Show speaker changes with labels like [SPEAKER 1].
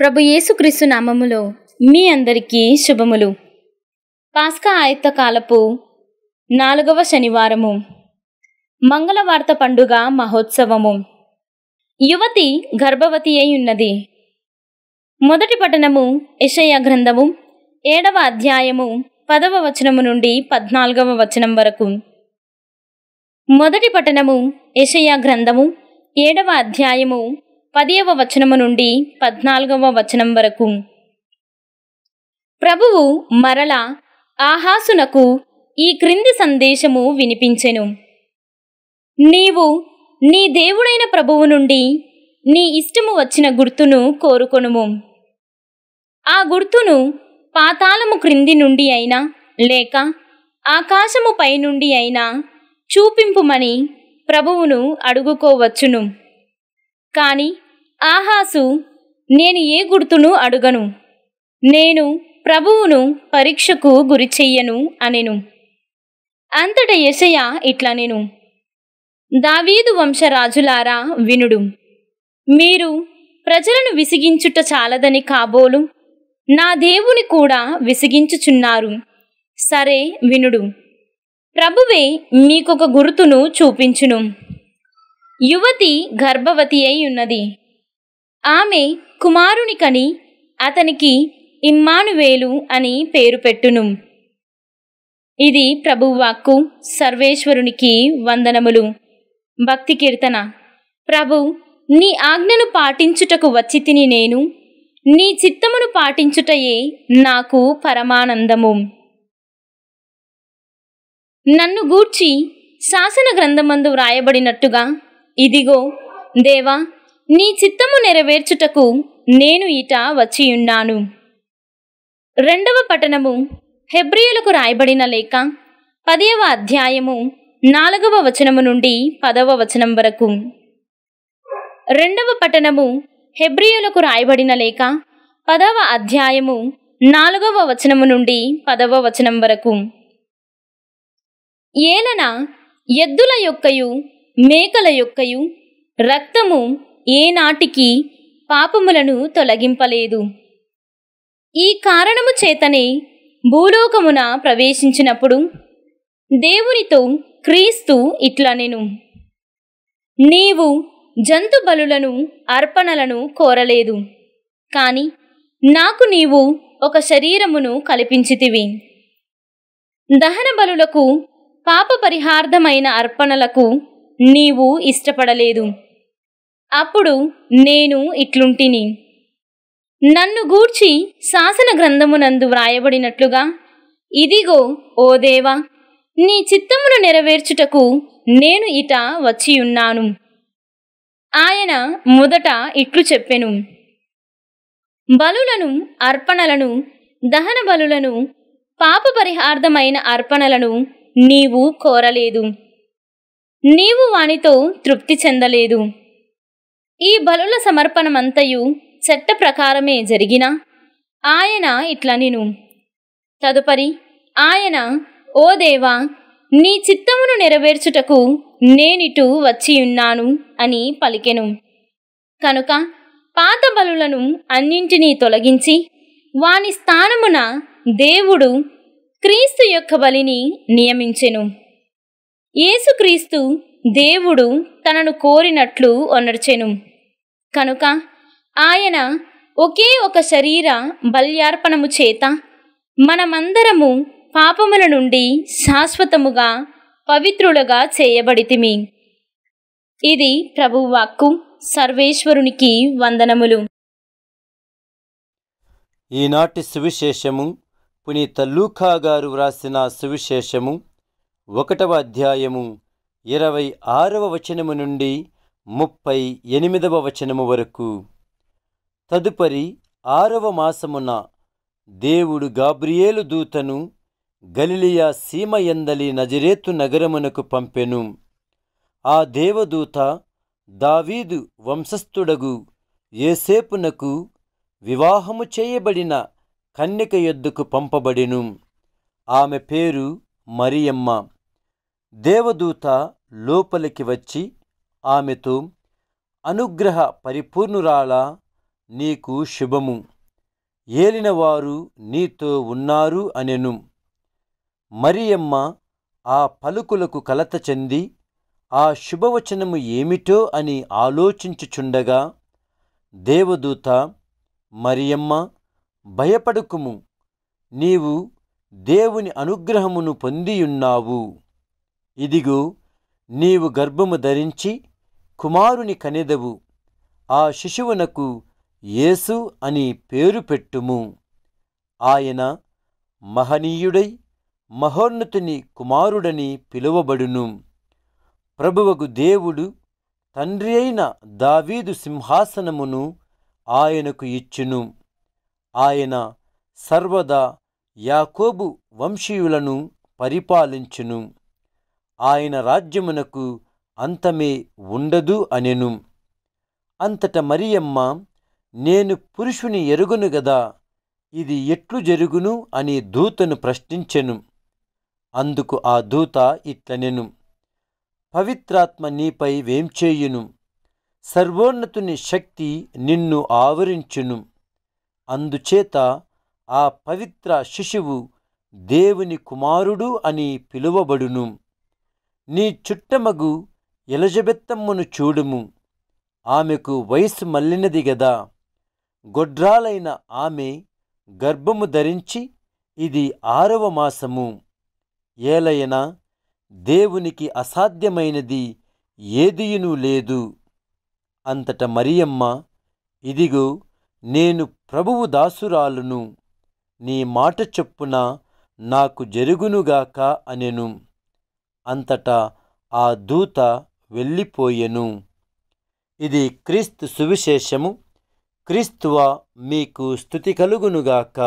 [SPEAKER 1] ప్రభు యేసుక్రీస్తు నామములో మీ అందరికీ శుభములు పాస్కా ఆయత్త కాలపు నాలుగవ శనివారము మంగళవార్త పండుగ మహోత్సవము యువతి గర్భవతి అయి ఉన్నది మొదటి పఠనము యషయ గ్రంథము ఏడవ అధ్యాయము పదవ వచనము నుండి పద్నాలుగవ వచనం వరకు మొదటి పఠనము యషయ గ్రంథము ఏడవ అధ్యాయము పదియవ వచనము నుండి పద్నాలుగవ వచనం వరకు ప్రభువు మరల ఆహాసునకు ఈ క్రింది సందేశము వినిపించెను నీవు నీ దేవుడైన ప్రభువు నుండి నీ ఇష్టము వచ్చిన గుర్తును కోరుకొనుము ఆ గుర్తును పాతాళము క్రింది నుండి అయినా లేక ఆకాశము పై నుండి అయినా చూపింపుమని ప్రభువును అడుగుకోవచ్చును కానీ ఆహాసు నేను ఏ గుర్తును అడుగను నేను ప్రభువును పరీక్షకు గురి చెయ్యను అనెను అంతట యశయ ఇట్లా నేను దావీదు వంశరాజులారా వినుడు మీరు ప్రజలను విసిగించుట చాలదని కాబోలు నా దేవుని కూడా విసిగించుచున్నారు సరే వినుడు ప్రభువే మీకొక గుర్తును చూపించును యువతి గర్భవతి అయి ఉన్నది ఆమె కుమారునికని అతనికి ఇమ్మానువేలు అని పేరు పెట్టును ఇది ప్రభువాక్కు సర్వేశ్వరునికి వందనములు భక్తి కీర్తన ప్రభు నీ ఆజ్ఞను పాటించుటకు వచ్చి నేను నీ చిత్తమును పాటించుటయే నాకు పరమానందము నన్ను గూర్చి శాసన గ్రంథమందు వ్రాయబడినట్టుగా ఇదిగో దేవా నీ చిత్తము నెరవేర్చుటకు నేను ఇట వచ్చియున్నాను రెండవ పట్టణము హెబ్రియలకు రాయబడిన లేక పదవ అధ్యాయము నాలుగవ వచనము నుండి పదవ వచనం వరకు రెండవ పట్టణము హెబ్రియలకు రాయబడిన లేక పదవ అధ్యాయము నాలుగవ వచనము నుండి పదవ వచనం వరకు ఏలన ఎద్దుల యొక్కయు మేకల యొక్కయు రక్తము ఏనాటికి పాపములను తొలగింపలేదు ఈ కారణము చేతనే భూలోకమున ప్రవేశించినప్పుడు దేవునితో క్రీస్తు ఇట్లనెను నీవు జంతు బలులను అర్పణలను కోరలేదు కాని నాకు నీవు ఒక శరీరమును కల్పించితివి దహన బలులకు పాప పరిహార్థమైన అర్పణలకు నీవు ఇష్టపడలేదు అప్పుడు నేను ఇట్లుంటిని నన్ను గూర్చి శాసన గ్రంథమునందు వ్రాయబడినట్లుగా ఇదిగో ఓ దేవా నీ చిత్తమును నెరవేర్చుటకు నేను ఇట వచ్చియున్నాను ఆయన మొదట ఇట్లు చెప్పెను బలులను అర్పణలను దహన బలులను పాప పరిహార్థమైన అర్పణలను నీవు కోరలేదు నీవు వానితో తృప్తి చెందలేదు ఈ బలుల సమర్పణమంతయు చట్ట ప్రకారమే జరిగిన ఆయన ఇట్ల నిను తదుపరి ఆయన ఓ దేవా నీ చిత్తమును నెరవేర్చుటకు నేనిటు వచ్చియున్నాను అని పలికెను కనుక పాత బలులను అన్నింటినీ తొలగించి వాని స్థానమున దేవుడు క్రీస్తు యొక్క బలిని నియమించెను యేసుక్రీస్తు దేవుడు తనను కోరినట్లు ఒనర్చెను కనుక ఆయన ఒకే ఒక శరీర బల్యార్పణము చేత మనమందరము పాపముల నుండి శాశ్వతముగా పవిత్రులుగా చేయబడితిమి ఇది ప్రభువాక్కు సర్వేశ్వరునికి వందనములు
[SPEAKER 2] ఈనాటి సువిశేషము పునీత లూఖా గారు వ్రాసిన సువిశేషము ఒకటవ అధ్యాయము ఇరవై ఆరవ వచనము నుండి ముప్పై ఎనిమిదవ వచనము వరకు తదుపరి ఆరవ మాసమున దేవుడు గాబ్రియేలు దూతను గలిలియా సీమ ఎందలి నజరేతు నగరమునకు పంపెను ఆ దేవదూత దావీదు వంశస్థుడగు ఏసేపునకు వివాహము చేయబడిన కన్యక యొద్దకు పంపబడెను ఆమె పేరు మరియమ్మ దేవదూత లోపలికి వచ్చి ఆమెతో అనుగ్రహ పరిపూర్ణురాల నీకు శుభము ఏలినవారు నీతో ఉన్నారు అనెను మరియమ్మ ఆ పలుకులకు కలత చెంది ఆ శుభవచనము ఏమిటో అని ఆలోచించుచుండగా దేవదూత మరియమ్మ భయపడుకుము నీవు దేవుని అనుగ్రహమును పొందియున్నావు ఇదిగో నీవు గర్భము ధరించి కుమారుని కనెదవు ఆ శిశువునకు యేసు అని పేరు పెట్టుము ఆయన మహనీయుడై మహోన్నతుని కుమారుడని పిలువబడును ప్రభువగు దేవుడు తండ్రి అయిన దావీదు సింహాసనమును ఆయనకు ఇచ్చును ఆయన సర్వదా యాకోబు వంశీయులను పరిపాలించును ఆయన రాజ్యమునకు అంతమే ఉండదు అనెను అంతట మరియమ్మ నేను పురుషుని ఎరుగును గదా ఇది ఎట్లు జరుగును అని దూతను ప్రశ్నించెను అందుకు ఆ దూత ఇట్లనెను పవిత్రాత్మ నీపై వేంచేయును సర్వోన్నతుని శక్తి నిన్ను ఆవరించును అందుచేత ఆ పవిత్ర శిశువు దేవుని కుమారుడు అని పిలువబడును నీ చుట్టమగు ఎలిజబెత్తమ్మను చూడుము ఆమెకు వయసు మళ్ళినది గదా గొడ్రాలైన ఆమె గర్భము ధరించి ఇది ఆరవ మాసము ఏలయన దేవునికి అసాధ్యమైనది ఏదియునూ లేదు అంతట మరియమ్మ ఇదిగో నేను ప్రభువు దాసురాలును నీ మాట చొప్పున నాకు జరుగునుగాక అనెను అంతటా ఆ దూత వెళ్ళిపోయెను ఇది క్రీస్తు సువిశేషము క్రీస్తువా మీకు స్థుతి కలుగునుగాక